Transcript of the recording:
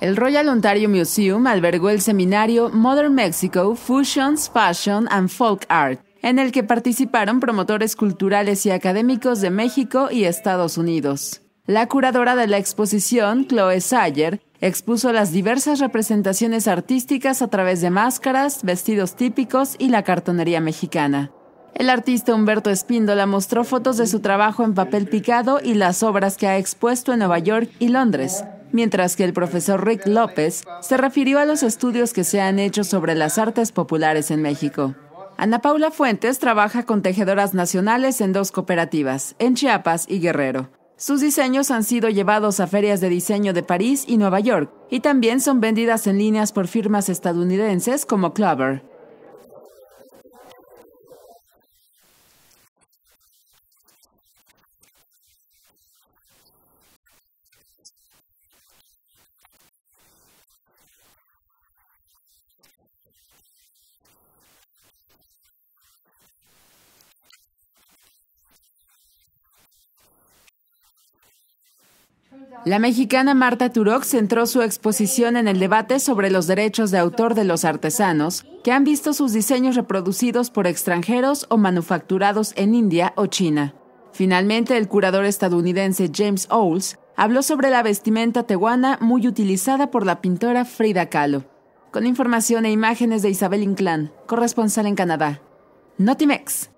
El Royal Ontario Museum albergó el seminario Modern Mexico Fusions, Fashion and Folk Art, en el que participaron promotores culturales y académicos de México y Estados Unidos. La curadora de la exposición, Chloe Sayer, expuso las diversas representaciones artísticas a través de máscaras, vestidos típicos y la cartonería mexicana. El artista Humberto Espíndola mostró fotos de su trabajo en papel picado y las obras que ha expuesto en Nueva York y Londres, mientras que el profesor Rick López se refirió a los estudios que se han hecho sobre las artes populares en México. Ana Paula Fuentes trabaja con tejedoras nacionales en dos cooperativas, en Chiapas y Guerrero. Sus diseños han sido llevados a ferias de diseño de París y Nueva York y también son vendidas en líneas por firmas estadounidenses como Clover. La mexicana Marta Turok centró su exposición en el debate sobre los derechos de autor de los artesanos que han visto sus diseños reproducidos por extranjeros o manufacturados en India o China. Finalmente, el curador estadounidense James Owls habló sobre la vestimenta tehuana muy utilizada por la pintora Frida Kahlo. Con información e imágenes de Isabel Inclán, corresponsal en Canadá. Notimex.